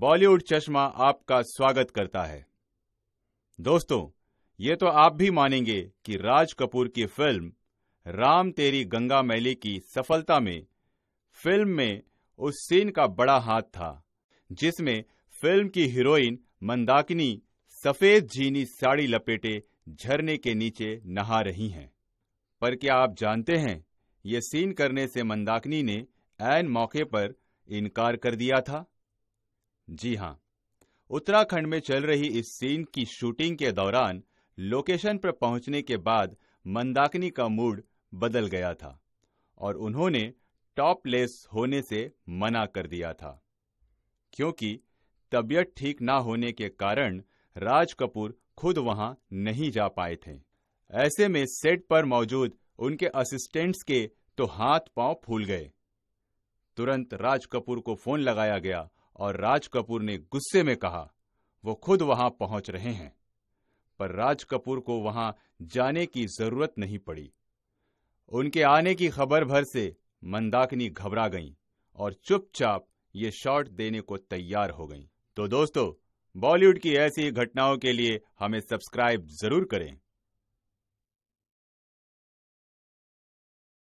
बॉलीवुड चश्मा आपका स्वागत करता है दोस्तों ये तो आप भी मानेंगे कि राज कपूर की फिल्म राम तेरी गंगा मैली की सफलता में फिल्म में उस सीन का बड़ा हाथ था जिसमें फिल्म की हीरोइन मंदाकिनी सफेद जीनी साड़ी लपेटे झरने के नीचे नहा रही हैं पर क्या आप जानते हैं ये सीन करने से मंदाकिनी ने ऐन मौके पर इनकार कर दिया था जी हां उत्तराखंड में चल रही इस सीन की शूटिंग के दौरान लोकेशन पर पहुंचने के बाद मंदाकिनी का मूड बदल गया था और उन्होंने टॉपलेस होने से मना कर दिया था क्योंकि तबीयत ठीक ना होने के कारण राज कपूर खुद वहां नहीं जा पाए थे ऐसे में सेट पर मौजूद उनके असिस्टेंट्स के तो हाथ पांव फूल गए तुरंत राज कपूर को फोन लगाया गया और राज कपूर ने गुस्से में कहा वो खुद वहां पहुंच रहे हैं पर राज कपूर को वहां जाने की जरूरत नहीं पड़ी उनके आने की खबर भर से मंदाकिनी घबरा गईं और चुपचाप ये शॉट देने को तैयार हो गईं। तो दोस्तों बॉलीवुड की ऐसी घटनाओं के लिए हमें सब्सक्राइब जरूर करें